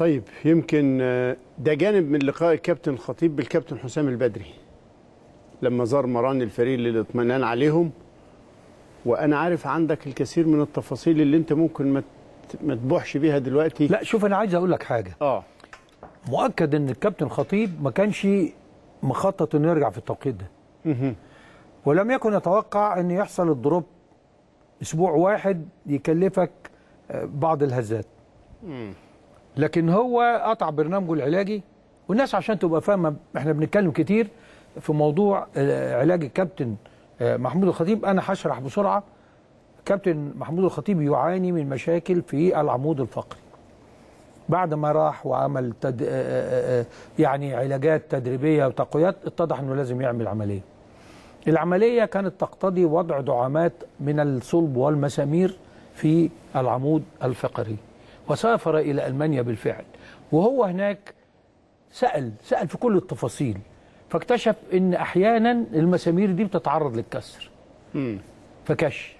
طيب يمكن آه، ده جانب من لقاء الكابتن الخطيب بالكابتن حسام البدري لما زار مران الفريق للاطمئنان عليهم وانا عارف عندك الكثير من التفاصيل اللي انت ممكن ما ما تبوحش بيها دلوقتي لا شوف انا عايز اقول لك حاجه اه مؤكد ان الكابتن خطيب ما كانش مخطط انه يرجع في التوقيت ده مه. ولم يكن يتوقع ان يحصل الدروب اسبوع واحد يكلفك آه، بعض الهزات مه. لكن هو قطع برنامجه العلاجي والناس عشان تبقى فاهمه احنا بنتكلم كتير في موضوع آه، علاج الكابتن آه، محمود الخطيب انا هشرح بسرعه كابتن محمود الخطيب يعاني من مشاكل في العمود الفقري بعد ما راح وعمل تد... آه، يعني علاجات تدريبيه وتقويات اتضح انه لازم يعمل عمليه العمليه كانت تقتضي وضع دعامات من الصلب والمسامير في العمود الفقري وسافر إلى ألمانيا بالفعل وهو هناك سأل سأل في كل التفاصيل فاكتشف ان احيانا المسامير دي بتتعرض للكسر مم. فكش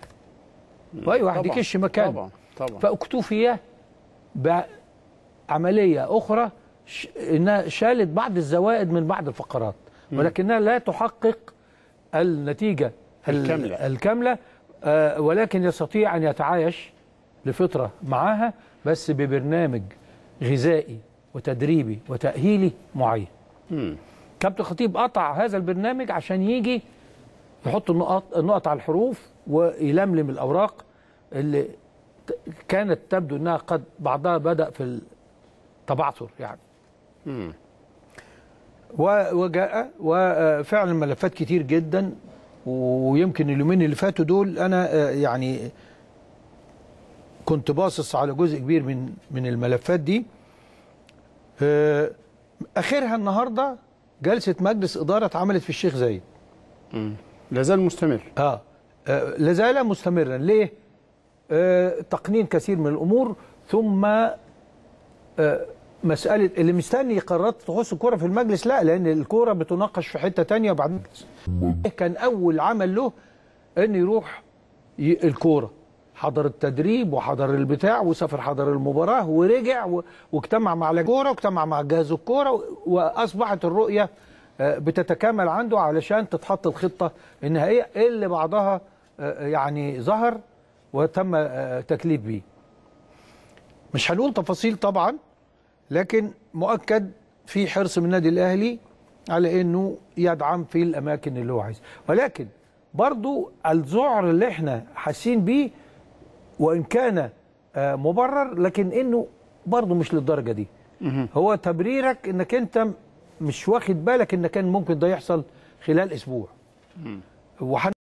واي واحد يكش مكان طبعا طبعا فاكتفي بعمليه اخرى انها شالت بعض الزوائد من بعض الفقرات مم. ولكنها لا تحقق النتيجه الكامله الكامله آه ولكن يستطيع ان يتعايش لفتره معاها بس ببرنامج غذائي وتدريبي وتأهيلي معين كابتن خطيب قطع هذا البرنامج عشان يجي يحط النقط النقط على الحروف ويلملم الأوراق اللي كانت تبدو أنها قد بعضها بدأ في التبعثر يعني امم وجاء وفعلا ملفات كتير جدا ويمكن اليومين اللي فاتوا دول انا آه، يعني كنت باصص على جزء كبير من من الملفات دي آه، اخرها النهارده جلسه مجلس اداره اتعملت في الشيخ زايد لازال مستمر اه, آه لازال مستمرا ليه آه تقنين كثير من الامور ثم آه مساله اللي مستني قرارات تخص الكوره في المجلس لا لان الكوره بتناقش في حته تانية وبعدين كان اول عمل له ان يروح الكوره حضر التدريب وحضر البتاع وسافر حضر المباراه ورجع واجتمع مع الكوره واجتمع مع جهاز الكوره واصبحت الرؤيه آه، بتتكامل عنده علشان تتحط الخطه النهائيه اللي بعضها آه، آه، يعني ظهر وتم تكليف بيه. مش هنقول تفاصيل طبعا لكن مؤكد في حرص من النادي الاهلي على انه يدعم في الاماكن اللي هو عايزها ولكن برضو الذعر اللي احنا حاسين بيه وإن كان آه، مبرر لكن إنه برضه مش للدرجة دي هو تبريرك إنك أنت مش واخد بالك إن كان ممكن ده يحصل خلال أسبوع وحن